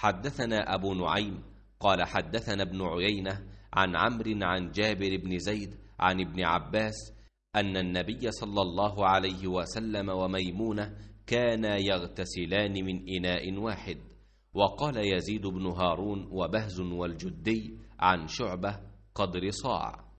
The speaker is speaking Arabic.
حدثنا أبو نعيم قال حدثنا ابن عيينة عن عمرو عن جابر بن زيد عن ابن عباس أن النبي صلى الله عليه وسلم وميمونة كانا يغتسلان من إناء واحد وقال يزيد بن هارون وبهز والجدي عن شعبة قدر صاع